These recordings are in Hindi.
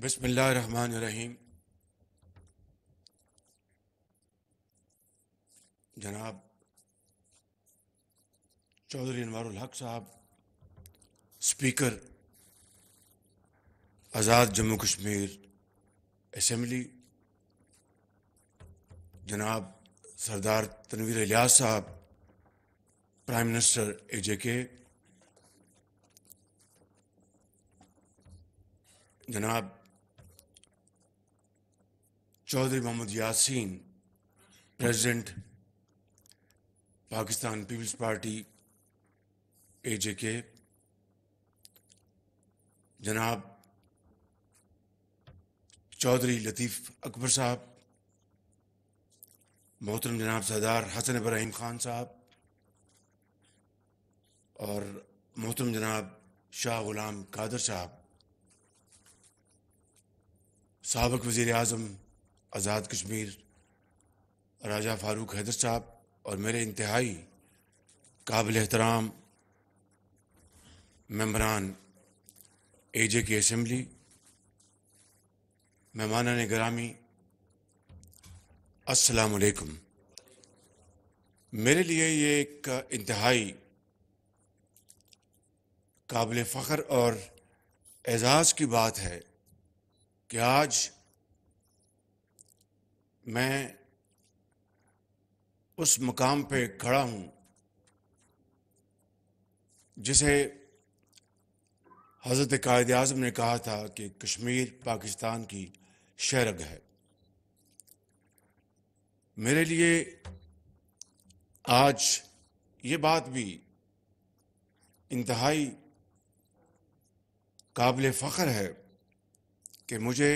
बसमीम जनाब चौधरी अनवारुल हक साहब स्पीकर आज़ाद जम्मू कश्मीर असम्बली जनाब सरदार तनवीर इलियास साहब प्राइम मिनिस्टर ए जे के जनाब Chaudhry Mohammad Yasin president Pakistan Peoples Party A J K जनाब चौधरी लतीफ़ अकबर साहब मोहतरम जनाब सरदार हसन इब्राहिम खान साहब और मोहतरम जनाब शाह गुलाम कादर साहब सबक वजीर अजम आज़ाद कश्मीर राजा फारूक हैदर साहब और मेरे इंतहाई काबिल एहतराम मम्बरान ए जे की असम्बली मेहमाना ने ग्रामी असलकुम मेरे लिए ये एक इंतहाई काबिल फ़ख्र और एजाज़ की बात है कि आज मैं उस मुकाम पे खड़ा हूं जिसे हज़रत कायद अजम ने कहा था कि कश्मीर पाकिस्तान की शहरग है मेरे लिए आज ये बात भी इंतहाई काबिल फ़ख्र है कि मुझे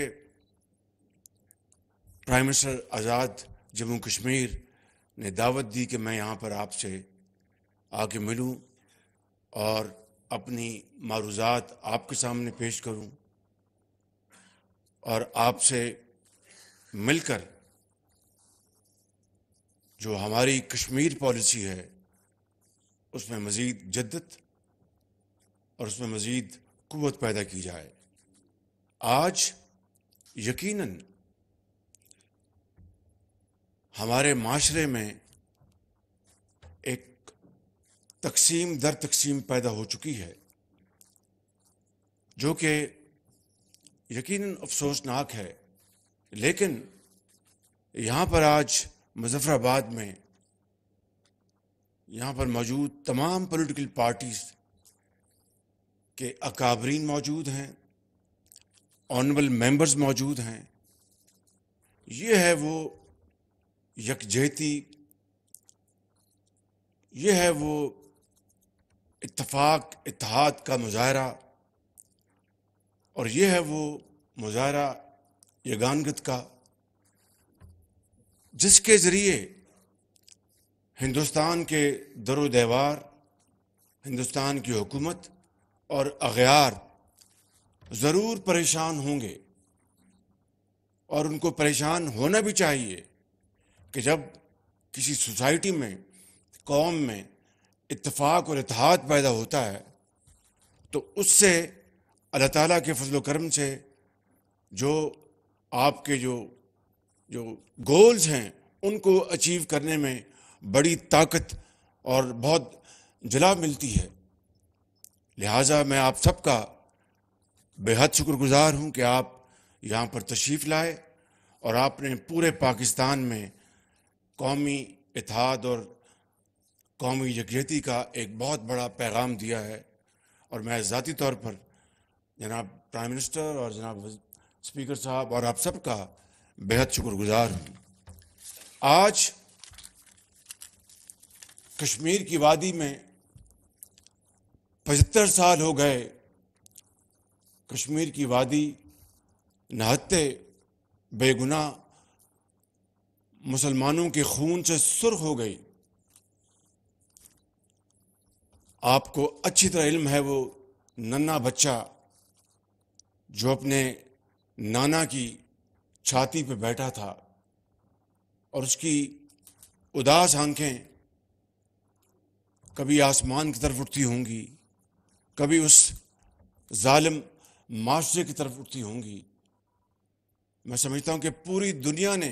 प्राइम मिनिस्टर आज़ाद जम्मू कश्मीर ने दावत दी कि मैं यहाँ पर आपसे आके मिलूँ और अपनी मारूजात आपके सामने पेश करूँ और आपसे मिलकर जो हमारी कश्मीर पॉलिसी है उसमें मज़ीद जद्दत और उसमें मज़ीद क़वत पैदा की जाए आज यकीनन हमारे माशरे में एक तकसीम दर तकसीम पैदा हो चुकी है जो कि यकीन अफसोसनाक है लेकिन यहाँ पर आज मुजफ्फराबाद में यहाँ पर मौजूद तमाम पॉलिटिकल पार्टीज़ के अकाबरीन मौजूद हैं ऑनरेबल मेंबर्स मौजूद हैं ये है वो यकजहती ये है वो इतफाक इतिहाद का मुजाहरा और यह है वो मुजाहरा यगानगत का जिसके ज़रिए हिंदुस्तान के दर दीवार हिंदुस्तान की हुकूमत और अगयार ज़रूर परेशान होंगे और उनको परेशान होना भी चाहिए कि जब किसी सोसाइटी में कौम में इतफाक़ और इतिहाद पैदा होता है तो उससे अल्लाह ताला के फजल करम से जो आपके जो जो गोल्स हैं उनको अचीव करने में बड़ी ताकत और बहुत जला मिलती है लिहाजा मैं आप सबका बेहद शुक्रगुजार हूं कि आप यहाँ पर तशरीफ़ लाए और आपने पूरे पाकिस्तान में कौमी इतिहाद और कौमी यकजहती का एक बहुत बड़ा पैगाम दिया है और मैं ज़ाती तौर पर जनाब प्राइम मिनिस्टर और जनाब स्पीकर साहब और आप सब का बेहद शुक्रगुजार हूँ आज कश्मीर की वादी में पचहत्तर साल हो गए कश्मीर की वादी नहाते बेगुनाह मुसलमानों के खून से सुर्ख हो गई आपको अच्छी तरह इल्म है वो नन्ना बच्चा जो अपने नाना की छाती पे बैठा था और उसकी उदास आंखें कभी आसमान की तरफ उठती होंगी कभी उस जालिम माशरे की तरफ उठती होंगी मैं समझता हूँ कि पूरी दुनिया ने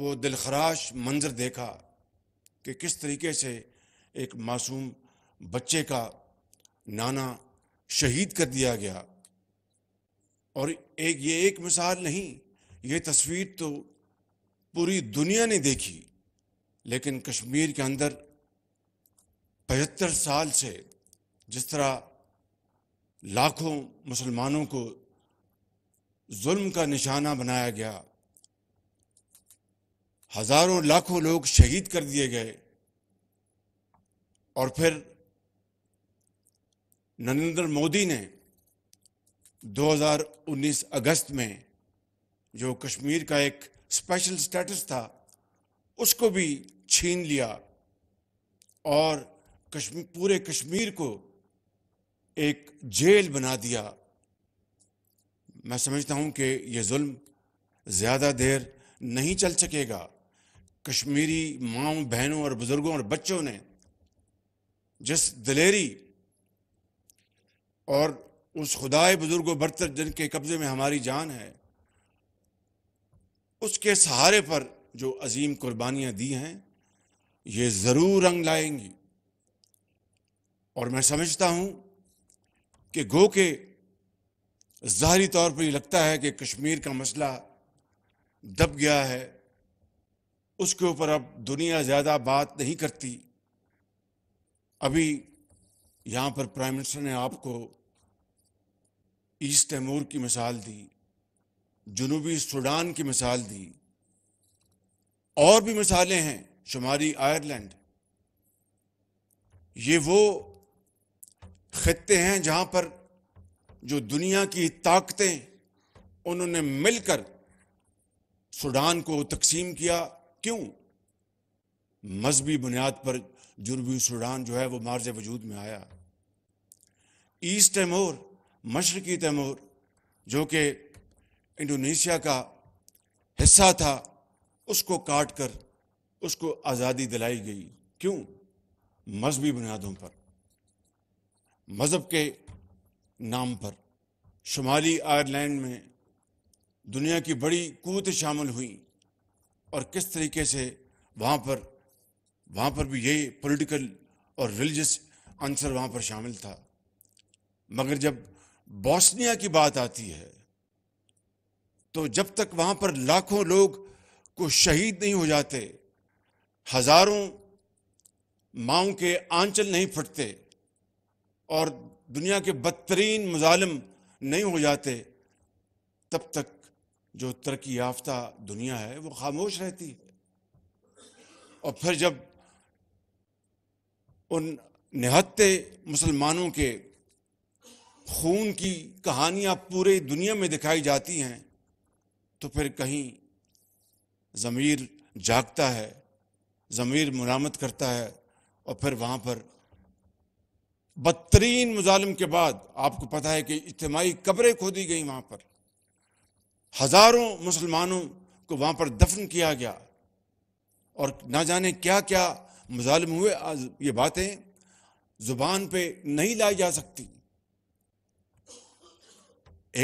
वो दिलखराश मंजर देखा कि किस तरीके से एक मासूम बच्चे का नाना शहीद कर दिया गया और एक ये एक मिसाल नहीं ये तस्वीर तो पूरी दुनिया ने देखी लेकिन कश्मीर के अंदर पचहत्तर साल से जिस तरह लाखों मुसलमानों को जुल्म का निशाना बनाया गया हजारों लाखों लोग शहीद कर दिए गए और फिर नरेंद्र मोदी ने 2019 अगस्त में जो कश्मीर का एक स्पेशल स्टेटस था उसको भी छीन लिया और कश्मीर पूरे कश्मीर को एक जेल बना दिया मैं समझता हूं कि यह जुल्म ज़्यादा देर नहीं चल सकेगा कश्मीरी माओ बहनों और बुजुर्गों और बच्चों ने जिस दलेरी और उस खुदाए बुजुर्ग बरतर जिनके कब्जे में हमारी जान है उसके सहारे पर जो अजीम कुर्बानियाँ दी हैं ये ज़रूर रंग लाएंगी और मैं समझता हूँ कि गो के ज़ाहरी तौर पर ये लगता है कि कश्मीर का मसला दब गया है उसके ऊपर अब दुनिया ज़्यादा बात नहीं करती अभी यहां पर प्राइम मिनिस्टर ने आपको ईस्ट तैमूर की मिसाल दी जुनूबी सूडान की मिसाल दी और भी मिसालें हैं शुमारी आयरलैंड ये वो खत्ते हैं जहां पर जो दुनिया की ताकतें उन्होंने मिलकर सूडान को तकसीम किया क्यों मजहबी बुनियाद पर जुनूबी सूडान जो है वो मार्ज वजूद में आया ईस्ट तैमूर मशरकी तैमूर जो कि इंडोनेशिया का हिस्सा था उसको काट कर उसको आज़ादी दिलाई गई क्यों मजहबी बुनियादों पर मज़हब के नाम पर शुमाली आयरलैंड में दुनिया की बड़ी कूत शामिल हुई और किस तरीके से वहाँ पर वहाँ पर भी यही पॉलिटिकल और रिलीजियस आंसर वहाँ पर शामिल था मगर जब बॉस्निया की बात आती है तो जब तक वहाँ पर लाखों लोग को शहीद नहीं हो जाते हजारों माओ के आंचल नहीं फटते और दुनिया के बदतरीन मुजालिम नहीं हो जाते तब तक जो तरक्की याफ्ता दुनिया है वो खामोश रहती है और फिर जब उन निहत्ते मुसलमानों के खून की कहानियां पूरे दुनिया में दिखाई जाती हैं तो फिर कहीं ज़मीर जागता है ज़मीर मरामत करता है और फिर वहाँ पर बदतरीन मुजालिम के बाद आपको पता है कि इज्तमाही कब्रें खोदी गई वहाँ पर हजारों मुसलमानों को वहां पर दफन किया गया और ना जाने क्या क्या मुजालिम हुए आज ये बातें जुबान पे नहीं लाई जा सकती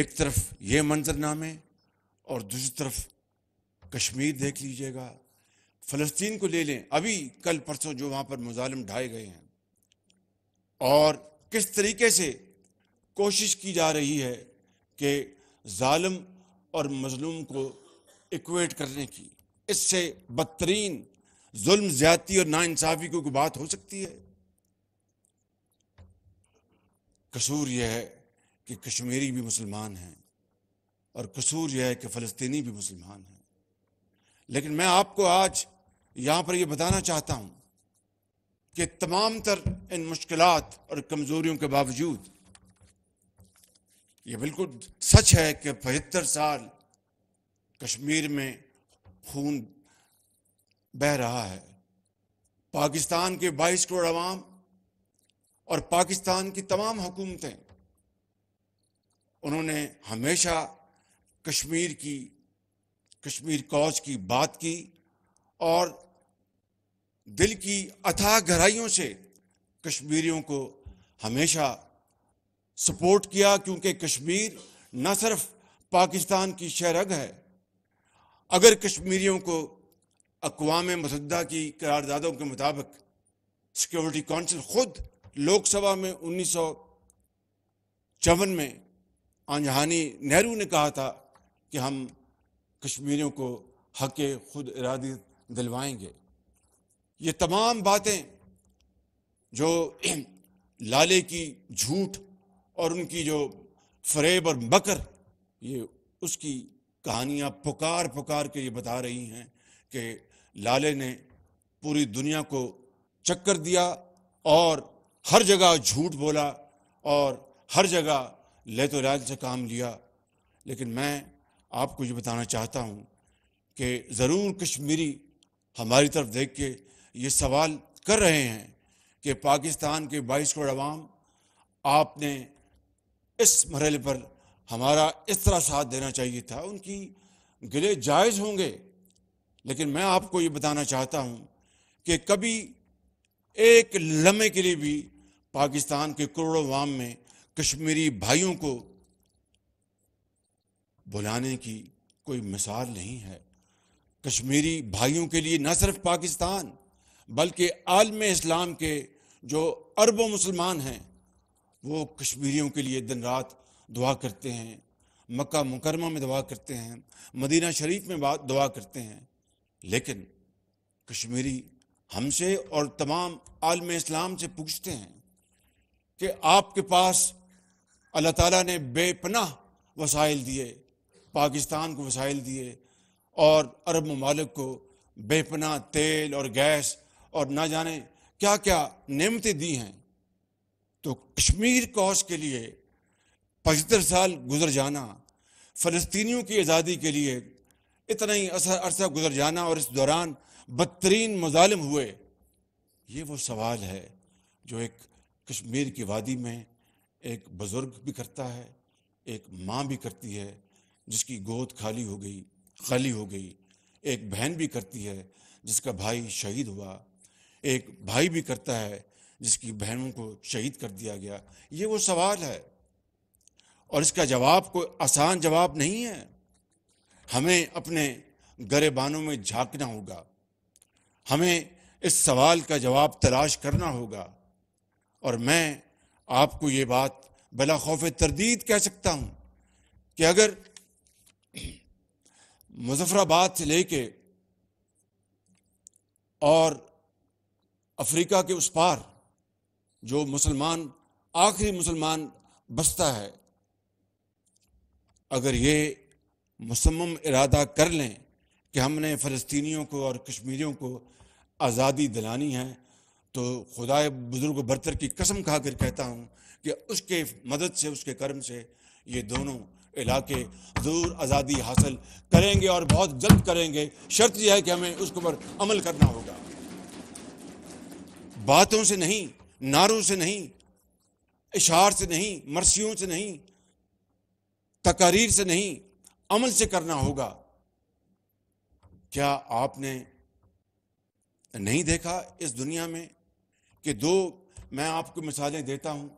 एक तरफ ये मंजर नामे और दूसरी तरफ कश्मीर देख लीजिएगा फ़लस्तीन को ले लें अभी कल परसों जो वहां पर मुजालिम ढाए गए हैं और किस तरीके से कोशिश की जा रही है कि ालम और मजलूम को इक्वेट करने की इससे बदतरीन जुल्म ज्यादती और नाानसाफ़ी की कोई बात हो सकती है कसूर यह है कि कश्मीरी भी मुसलमान हैं और कसूर यह है कि फ़लस्तीनी भी मुसलमान हैं लेकिन मैं आपको आज यहां पर यह बताना चाहता हूं कि तमाम तर इन मुश्किल और कमज़ोरियों के बावजूद ये बिल्कुल सच है कि पचहत्तर साल कश्मीर में खून बह रहा है पाकिस्तान के 22 करोड़ अवाम और पाकिस्तान की तमाम हुकूमतें उन्होंने हमेशा कश्मीर की कश्मीर कौज की बात की और दिल की अथाह गहराइयों से कश्मीरियों को हमेशा सपोर्ट किया क्योंकि कश्मीर न सिर्फ पाकिस्तान की शहरग है अगर कश्मीरियों को अकवाम मतदा की करारदादों के मुताबिक सिक्योरिटी काउंसिल खुद लोकसभा में उन्नीस सौ चौवन में आंजहानी नेहरू ने कहा था कि हम कश्मीरियों को हक खुद इरादी दिलवाएंगे ये तमाम बातें जो लाले की झूठ और उनकी जो फरेब और बकर ये उसकी कहानियाँ पुकार पुकार के ये बता रही हैं कि लाले ने पूरी दुनिया को चक्कर दिया और हर जगह झूठ बोला और हर जगह ले तो लाल से काम लिया लेकिन मैं आपको ये बताना चाहता हूँ कि ज़रूर कश्मीरी हमारी तरफ देख के ये सवाल कर रहे हैं कि पाकिस्तान के बाईस करोड़ अवाम आपने इस मरहले पर हमारा इस तरह साथ देना चाहिए था उनकी गिले जायज़ होंगे लेकिन मैं आपको ये बताना चाहता हूँ कि कभी एक लम्हे के लिए भी पाकिस्तान के करोड़ों वाम में कश्मीरी भाइयों को बुलाने की कोई मिसाल नहीं है कश्मीरी भाइयों के लिए न सिर्फ पाकिस्तान बल्कि आलम इस्लाम के जो अरबों मुसलमान हैं वो कश्मीरियों के लिए दिन रात दुआ करते हैं मक्का मुकरमा में दुआ करते हैं मदीना शरीफ में बात दुआ करते हैं लेकिन कश्मीरी हमसे और तमाम आलम इस्लाम से पूछते हैं कि आपके पास अल्लाह ताला ने बेपनाह वसाइल दिए पाकिस्तान को वसाइल दिए और अरब ममालिक को बेपना तेल और गैस और ना जाने क्या क्या नेमतें दी हैं तो कश्मीर कौश के लिए पचहत्तर साल गुजर जाना फ़लस्तीनियों की आज़ादी के लिए इतना ही अरसा गुजर जाना और इस दौरान बदतरीन मुजालम हुए ये वो सवाल है जो एक कश्मीर की वादी में एक बुज़ुर्ग भी करता है एक माँ भी करती है जिसकी गोद खाली हो गई खाली हो गई एक बहन भी करती है जिसका भाई शहीद हुआ एक भाई भी करता है जिसकी बहनों को शहीद कर दिया गया ये वो सवाल है और इसका जवाब कोई आसान जवाब नहीं है हमें अपने गरेबानों में झांकना होगा हमें इस सवाल का जवाब तलाश करना होगा और मैं आपको ये बात बला खौफ तरदीद कह सकता हूँ कि अगर मुजफ्फराबाद से लेके और अफ्रीका के उस पार जो मुसलमान आखिरी मुसलमान बसता है अगर ये मुसम इरादा कर लें कि हमने फ़लस्तीनियों को और कश्मीरियों को आज़ादी दिलानी है तो खुदा बुज़ुर्ग बरतर की कसम खा कर कहता हूँ कि उसके मदद से उसके कर्म से ये दोनों इलाके ज़रूर आज़ादी हासिल करेंगे और बहुत जल्द करेंगे शर्त यह है कि हमें उसके ऊपर अमल करना होगा बातों से नहीं नारों से नहीं इशार से नहीं मरसियों से नहीं तकारीर से नहीं अमल से करना होगा क्या आपने नहीं देखा इस दुनिया में कि दो मैं आपको मिसालें देता हूं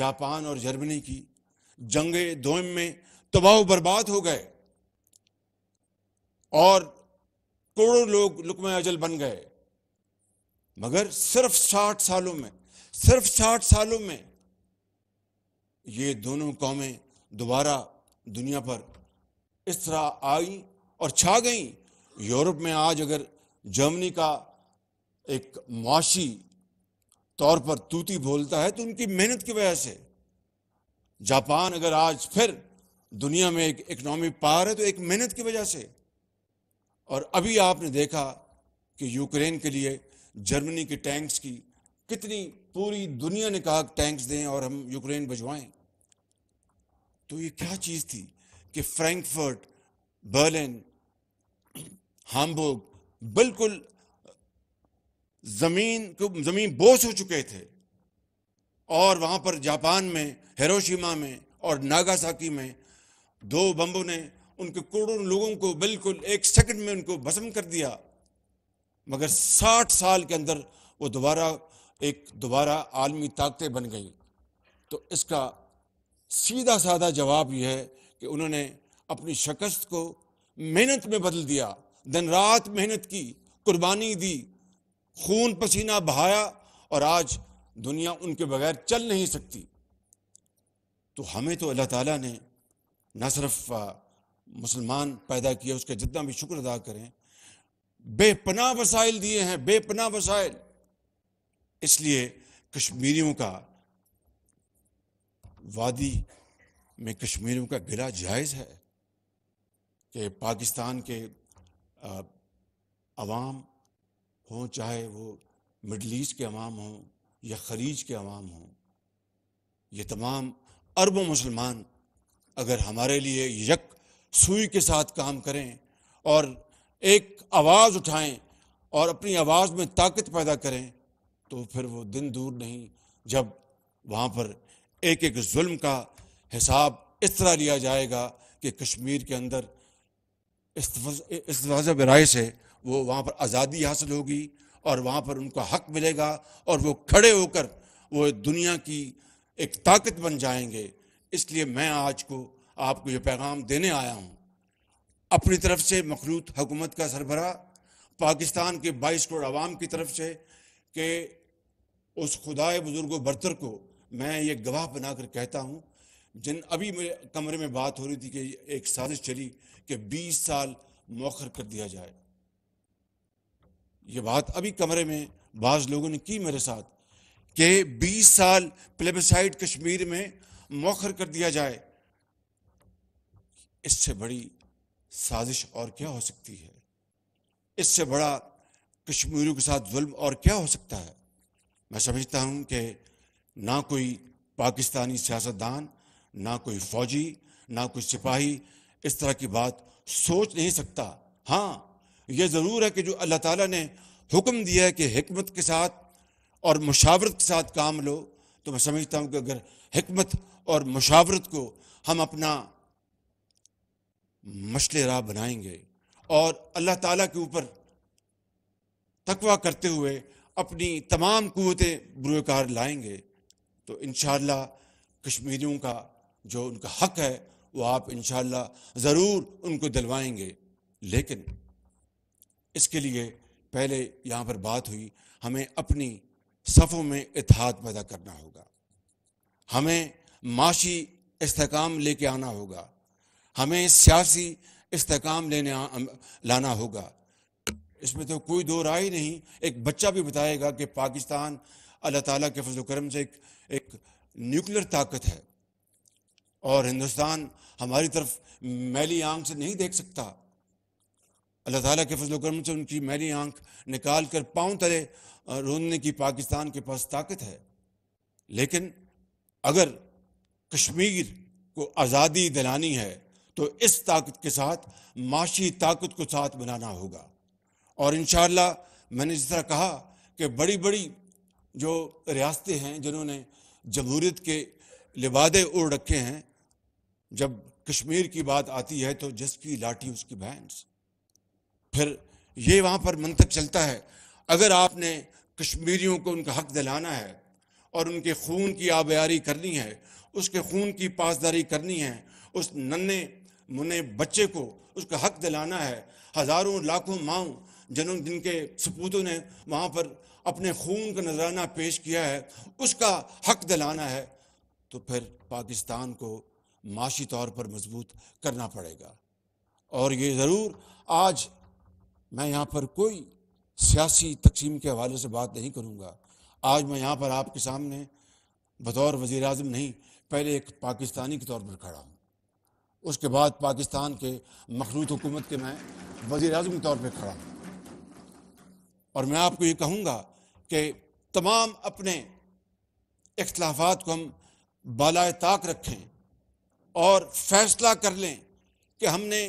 जापान और जर्मनी की जंगे दोम में तबाह बर्बाद हो गए और करोड़ों लोग लुकमा अजल बन गए मगर सिर्फ साठ सालों में सिर्फ साठ सालों में ये दोनों कौमें दोबारा दुनिया पर इस तरह आई और छा गई यूरोप में आज अगर जर्मनी का एक मुआशी तौर पर तूती बोलता है तो उनकी मेहनत की वजह से जापान अगर आज फिर दुनिया में एक इकोनॉमी पार है तो एक मेहनत की वजह से और अभी आपने देखा कि यूक्रेन के लिए जर्मनी के टैंक्स की कितनी पूरी दुनिया ने कहा टैंक्स दें और हम यूक्रेन भिजवाएं तो ये क्या चीज़ थी कि फ्रैंकफर्ट बर्लिन हामबोग बिल्कुल जमीन को जमीन बोझ हो चुके थे और वहां पर जापान में हिरोशिमा में और नागासाकी में दो बम्बों ने उनके करोड़ों लोगों को बिल्कुल एक सेकंड में उनको भस्म कर दिया मगर 60 साल के अंदर वो दोबारा एक दोबारा आलमी ताकतें बन गई तो इसका सीधा साधा जवाब यह है कि उन्होंने अपनी शिकस्त को मेहनत में बदल दिया दिन रात मेहनत की कुर्बानी दी खून पसीना बहाया और आज दुनिया उनके बगैर चल नहीं सकती तो हमें तो अल्लाह ताला ने न सिर्फ मुसलमान पैदा किया उसका जितना भी शुक्र अदा करें बेपना वसाइल दिए हैं बेपना वसाइल इसलिए कश्मीरियों का वादी में कश्मीरियों का गिरा जायज़ है कि पाकिस्तान के आवाम हों चाहे वो मिडल ईस्ट के अवाम हों या खलीज के अवाम हों ये तमाम अरबों मुसलमान अगर हमारे लिए यक सुई के साथ काम करें और एक आवाज़ उठाएं और अपनी आवाज़ में ताकत पैदा करें तो फिर वो दिन दूर नहीं जब वहाँ पर एक एक जुल्म का हिसाब इस तरह लिया जाएगा कि कश्मीर के अंदर इस वजह राय से वो वहाँ पर आज़ादी हासिल होगी और वहाँ पर उनका हक मिलेगा और वो खड़े होकर वो दुनिया की एक ताकत बन जाएंगे इसलिए मैं आज को आपको ये पैगाम देने आया हूँ अपनी तरफ से मखलूत हुकूमत का सरबरा पाकिस्तान के बाईस करोड़ आवाम की तरफ से कि उस खुदाए बुजुर्ग बर्तर को मैं ये गवाह बनाकर कहता हूँ जिन अभी मेरे कमरे में बात हो रही थी कि एक साजिश चली कि 20 साल मौखर कर दिया जाए ये बात अभी कमरे में बाज लोगों ने की मेरे साथ कि 20 साल प्लेबसाइड कश्मीर में मौखर कर दिया जाए इससे बड़ी साजिश और क्या हो सकती है इससे बड़ा कश्मीरियों के साथ जुल्म और क्या हो सकता है मैं समझता हूं कि ना कोई पाकिस्तानी सियासतदान ना कोई फौजी ना कोई सिपाही इस तरह की बात सोच नहीं सकता हाँ यह ज़रूर है कि जो अल्लाह ताला ने हुक्म दिया है कि हमत के साथ और मुशावरत के साथ काम लो तो मैं समझता हूँ कि अगर हमत और मुशावरत को हम अपना मशले राह बनाएंगे और अल्लाह ताला के ऊपर तकवा करते हुए अपनी तमाम कुतें बुरकार लाएंगे तो इन कश्मीरियों का जो उनका हक है वो आप इन ज़रूर उनको दिलवाएंगे लेकिन इसके लिए पहले यहाँ पर बात हुई हमें अपनी सफ़ों में इतिहाद पैदा करना होगा हमें माशी इसकाम लेके आना होगा हमें सियासी इसकाम लेने लाना होगा इसमें तो कोई दो राय नहीं एक बच्चा भी बताएगा कि पाकिस्तान अल्लाह ताला के फजल करम से एक एक न्यूक्लियर ताकत है और हिंदुस्तान हमारी तरफ मैली आंख से नहीं देख सकता अल्लाह ताला के फजल करम से उनकी मैली आंख निकाल कर पाँव तले रोनने की पाकिस्तान के पास ताकत है लेकिन अगर कश्मीर को आज़ादी दिलानी है तो इस ताकत के साथ माशी ताकत को साथ बनाना होगा और इन मैंने जिस तरह कहा कि बड़ी बड़ी जो रियासतें हैं जिन्होंने जमहूरीत के लिबादे उड़ रखे हैं जब कश्मीर की बात आती है तो जिसकी लाठी उसकी भैंस फिर ये वहाँ पर मंतक चलता है अगर आपने कश्मीरियों को उनका हक दिलाना है और उनके खून की आबयारी करनी है उसके खून की पासदारी करनी है उस नन्हे मुन्ने बच्चे को उसका हक दिलाना है हज़ारों लाखों माओ जिन जिनके सपूतों ने वहाँ पर अपने खून का नजराना पेश किया है उसका हक दिलाना है तो फिर पाकिस्तान को माशी तौर पर मजबूत करना पड़ेगा और ये ज़रूर आज मैं यहाँ पर कोई सियासी तकसीम के हवाले से बात नहीं करूँगा आज मैं यहाँ पर आपके सामने बतौर वज़ी अजम नहीं पहले एक पाकिस्तानी के तौर पर खड़ा हूँ उसके बाद पाकिस्तान के मखलूत हुकूमत के मैं वज़ी अजम के तौर पर खड़ा हूँ और मैं आपको ये कहूँगा कि तमाम अपने इख्लाफात को हम बालाए ताक रखें और फैसला कर लें कि हमने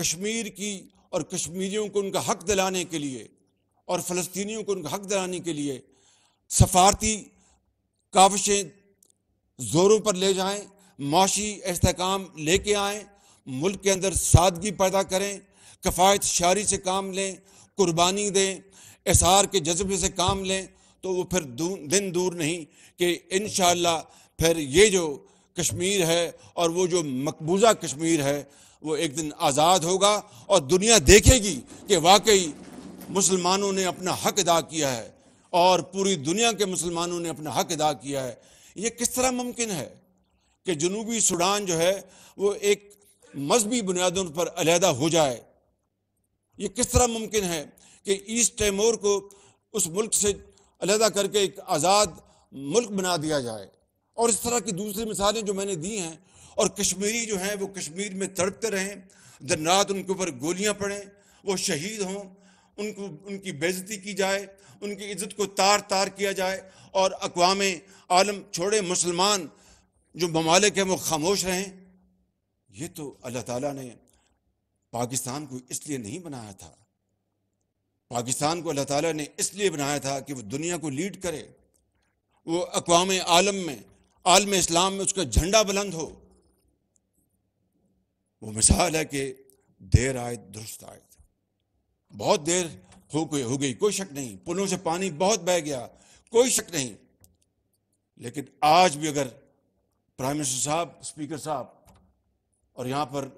कश्मीर की और कश्मीरियों को उनका हक दिलाने के लिए और फ़लस्तियों को उनका हक दिलाने के लिए सफारती काविशें ज़ोरों पर ले जाएं माशी इसकाम लेके आएँ मुल्क के अंदर सादगी पैदा करें कफ़ायत शारी से काम लें कुर्बानी दें एसहार के जज्बे से काम लें तो वो फिर दिन दूर नहीं कि इन फिर ये जो कश्मीर है और वो जो मकबूजा कश्मीर है वो एक दिन आज़ाद होगा और दुनिया देखेगी कि वाकई मुसलमानों ने अपना हक अदा किया है और पूरी दुनिया के मुसलमानों ने अपना हक अदा किया है ये किस तरह मुमकिन है कि जनूबी सूडान जो है वो एक मजहबी बुनियादों पर अलहदा हो जाए ये किस तरह मुमकिन है कि ईस्ट तैमूर को उस मुल्क से अलहदा करके एक आज़ाद मुल्क बना दिया जाए और इस तरह की दूसरी मिसालें जो मैंने दी हैं और कश्मीरी जो हैं वो कश्मीर में तड़पते रहें रात उनके ऊपर गोलियां पड़ें वो शहीद हों उनको उनकी बेजती की जाए उनकी इज्जत को तार तार किया जाए और अकवाम आलम छोड़े मुसलमान जो ममालिक हैं वो खामोश रहें ये तो अल्लाह ताला ने पाकिस्तान को इसलिए नहीं बनाया था पाकिस्तान को अल्लाह ताला ने इसलिए बनाया था कि वो दुनिया को लीड करे वो अकवाम आलम में आलम इस्लाम में उसका झंडा बुलंद हो वो मिसाल है कि देर आए दुरुस्त आए बहुत देर हो गई हो गई कोई शक नहीं पुलों से पानी बहुत बह गया कोई शक नहीं लेकिन आज भी अगर प्राइम मिनिस्टर साहब स्पीकर साहब और यहाँ पर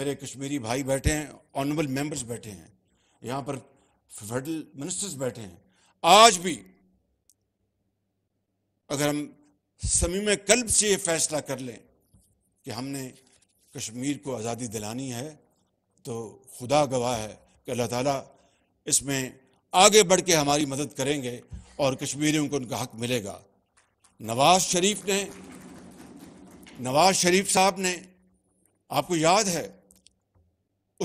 मेरे कश्मीरी भाई बैठे हैं ऑनरेबल मेंबर्स बैठे हैं यहाँ पर फेडरल मिनिस्टर्स बैठे हैं आज भी अगर हम समी में कल्ब से ये फैसला कर लें कि हमने कश्मीर को आज़ादी दिलानी है तो खुदा गवाह है कि अल्लाह ताला इसमें आगे बढ़ के हमारी मदद करेंगे और कश्मीरियों को उनका हक मिलेगा नवाज शरीफ ने नवाज शरीफ साहब ने आपको याद है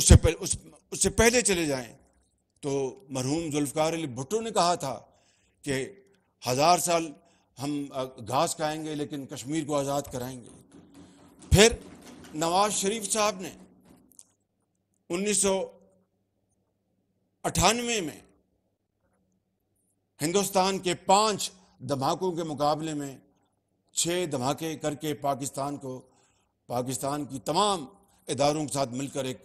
उससे पहले उस उससे पहले चले जाएं तो मरहूम जुल्फकार अली भुट्टो ने कहा था कि हज़ार साल हम घास खाएंगे लेकिन कश्मीर को आज़ाद कराएंगे फिर नवाज शरीफ साहब ने उन्नीस सौ अठानवे में हिंदुस्तान के पांच धमाकों के मुकाबले में छः धमाके करके पाकिस्तान को पाकिस्तान की तमाम इदारों के साथ मिलकर एक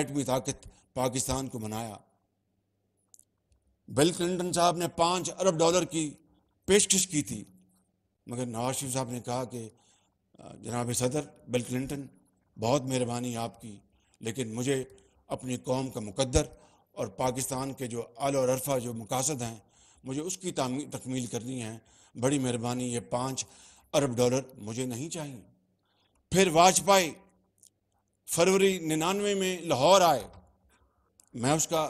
एटमी ताकत पाकिस्तान को बनाया बिल क्लिंटन साहब ने पाँच अरब डॉलर की पेशकश की थी मगर नवाज शरीफ साहब ने कहा कि जनाब सदर बिल क्लिंटन बहुत मेहरबानी आपकी लेकिन मुझे अपनी कौम का मुकद्दर और पाकिस्तान के जो आल और अरफा जो मकासद हैं मुझे उसकी तकमील करनी है बड़ी मेहरबानी ये पाँच अरब डॉलर मुझे नहीं चाहिए फिर वाजपेयी फरवरी निन्यानवे में लाहौर आए मैं उसका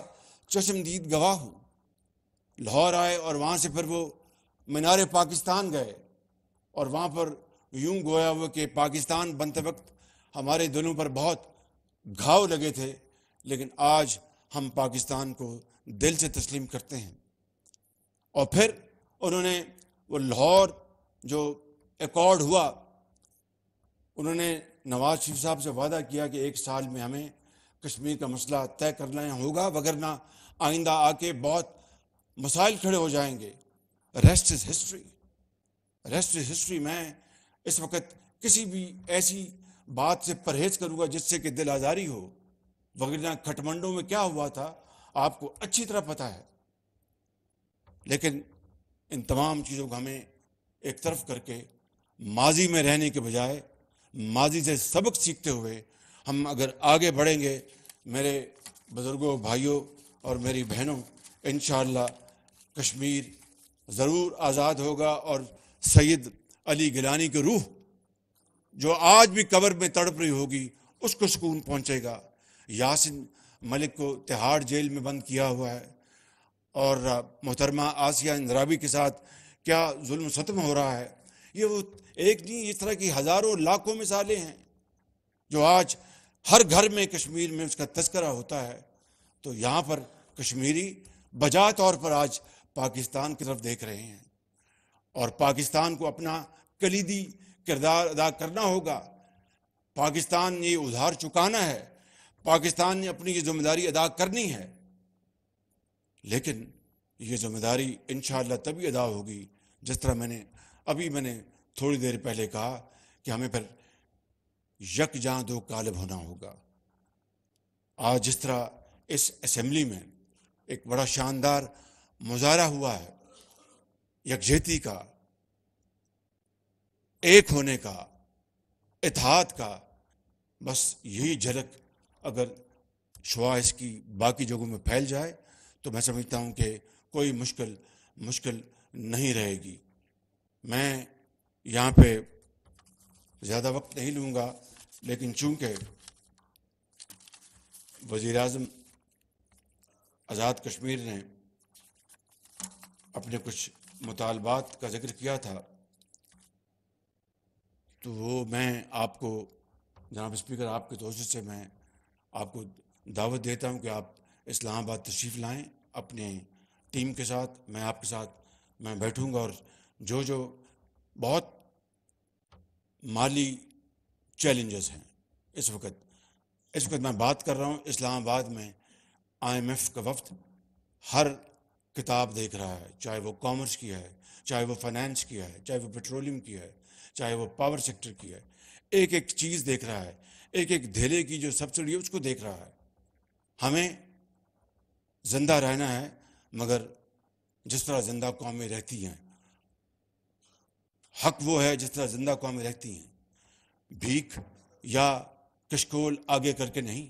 चश्मदीद गवाह हूँ लाहौर आए और वहाँ से फिर वो मीनार पाकिस्तान गए और वहाँ पर यूं गोया वो कि पाकिस्तान बनते वक्त हमारे दिलों पर बहुत घाव लगे थे लेकिन आज हम पाकिस्तान को दिल से तस्लीम करते हैं और फिर उन्होंने वो लाहौर जो एकॉर्ड हुआ उन्होंने नवाज शरीफ साहब से वादा किया कि एक साल में हमें कश्मीर का मसला तय करना होगा वगरना आइंदा आके बहुत मसाइल खड़े हो जाएंगे rest is history rest is history मैं इस वक्त किसी भी ऐसी बात से परहेज करूंगा जिससे कि दिल आज़ारी हो वगैरह खटमंडों में क्या हुआ था आपको अच्छी तरह पता है लेकिन इन तमाम चीज़ों को हमें एक तरफ करके माजी में रहने के बजाय माजी से सबक सीखते हुए हम अगर आगे बढ़ेंगे मेरे बुज़ुर्गों भाइयों और मेरी बहनों इन कश्मीर ज़रूर आज़ाद होगा और सैयद अली गिलानी की रूह जो आज भी कबर में तड़प रही होगी उसको सुकून पहुंचेगा यासिन मलिक को तिहाड़ जेल में बंद किया हुआ है और मोहतरमा आसिया इंदराबी के साथ क्या जुल्म सतम हो रहा है ये वो एक नहीं इस तरह की हज़ारों लाखों मिसालें हैं जो आज हर घर में कश्मीर में उसका तस्करा होता है तो यहाँ पर कश्मीरी बजा तौर पर आज पाकिस्तान की तरफ देख रहे हैं और पाकिस्तान को अपना कलीदी किरदार अदा करना होगा पाकिस्तान ने उधार चुकाना है पाकिस्तान ने अपनी ये जिम्मेदारी अदा करनी है लेकिन ये जिम्मेदारी इन तभी अदा होगी जिस तरह मैंने अभी मैंने थोड़ी देर पहले कहा कि हमें फिर यक जहाँ दो कालब होना होगा आज जिस तरह इस असम्बली में एक बड़ा शानदार मुजाहरा हुआ है यकजहती का एक होने का इतिहाद का बस यही झलक अगर शुआ इसकी बाकी जगहों में फैल जाए तो मैं समझता हूँ कि कोई मुश्किल मुश्किल नहीं रहेगी मैं यहाँ पे ज़्यादा वक्त नहीं लूँगा लेकिन चूँकि वज़ी अजम आज़ाद कश्मीर ने अपने कुछ मुतालबात का जिक्र किया था तो वो मैं आपको जनाब स्पीकर आपके तोजह से मैं आपको दावत देता हूँ कि आप इस्लामाबाद तशरीफ़ लाएँ अपने टीम के साथ मैं आपके साथ मैं बैठूँगा और जो जो बहुत माली चैलेंजेस हैं इस वक्त इस वक्त मैं बात कर रहा हूँ इस्लामाबाद में आई एम एफ़ का वफ्त हर किताब देख रहा है चाहे वो कॉमर्स की है चाहे वो फाइनेंस की है चाहे वो पेट्रोलियम की है चाहे वो पावर सेक्टर की है एक एक चीज़ देख रहा है एक एक धेले की जो सब्सिडी है उसको देख रहा है हमें जिंदा रहना है मगर जिस तरह जिंदा कौमें रहती हैं हक वो है जिस तरह जिंदा कौमें रहती हैं भीख या कशकोल आगे करके नहीं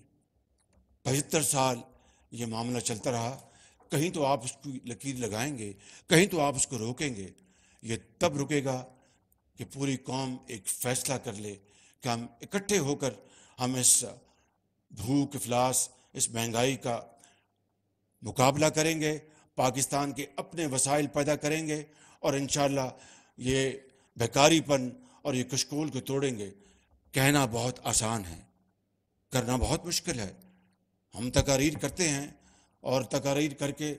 पचहत्तर साल ये मामला चलता रहा कहीं तो आप उसकी लकीर लगाएंगे कहीं तो आप उसको रोकेंगे ये तब रुकेगा कि पूरी कौम एक फैसला कर ले कि हम इकट्ठे होकर हम इस भूख अफलास इस महंगाई का मुकाबला करेंगे पाकिस्तान के अपने वसाइल पैदा करेंगे और इन ये बेकारीपन और ये कशकोल को तोड़ेंगे कहना बहुत आसान है करना बहुत मुश्किल है हम तकारीर करते हैं और तकरीर करके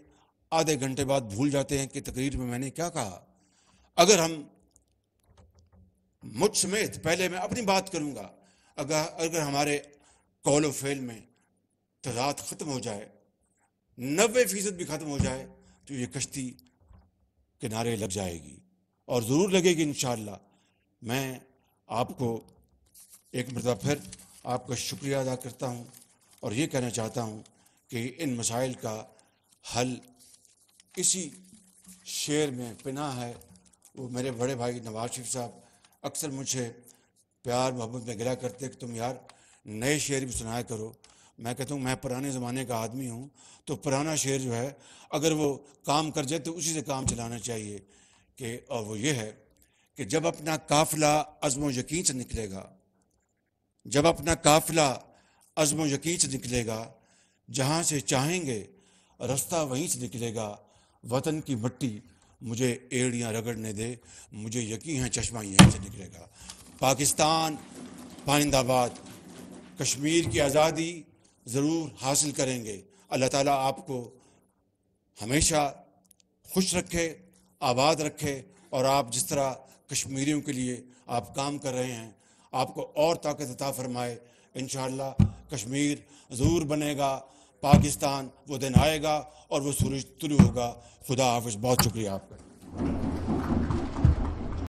आधे घंटे बाद भूल जाते हैं कि तकरीर में मैंने क्या कहा अगर हम मुझ समेत पहले मैं अपनी बात करूंगा अगर अगर हमारे कॉलो फेल में तजाद तो ख़त्म हो जाए नबे फीसद भी ख़त्म हो जाए तो ये कश्ती किनारे लग जाएगी और ज़रूर लगेगी इन मैं आपको एक मरतब फिर आपका शुक्रिया अदा करता हूँ और ये कहना चाहता हूँ कि इन मसाइल का हल इसी शेर में पिना है वो मेरे बड़े भाई नवाज शरीफ साहब अक्सर मुझे प्यार मोहब्बत में गिरा करते कि तुम यार नए शेर भी सुनाया करो मैं कहता हूँ मैं पुराने ज़माने का आदमी हूँ तो पुराना शेर जो है अगर वो काम कर जाए तो उसी से काम चलाना चाहिए कि और वो ये है कि जब अपना काफिला अज़म यकीन से निकलेगा जब अपना काफिला अज़म यकीन से निकलेगा जहाँ से चाहेंगे रास्ता वहीं से निकलेगा वतन की मट्टी मुझे एड़ियाँ रगड़ने दे मुझे यकीन है चश्मा यहीं से निकलेगा पाकिस्तान पाइंदाबाद कश्मीर की आज़ादी ज़रूर हासिल करेंगे अल्लाह ताला आपको हमेशा खुश रखे आबाद रखे और आप जिस तरह कश्मीरियों के लिए आप काम कर रहे हैं आपको और ताकत अता फरमाए इन कश्मीर ज़रूर बनेगा पाकिस्तान वो दिन आएगा और वो सूरज तुलू होगा खुदा हाफ बहुत शुक्रिया आपका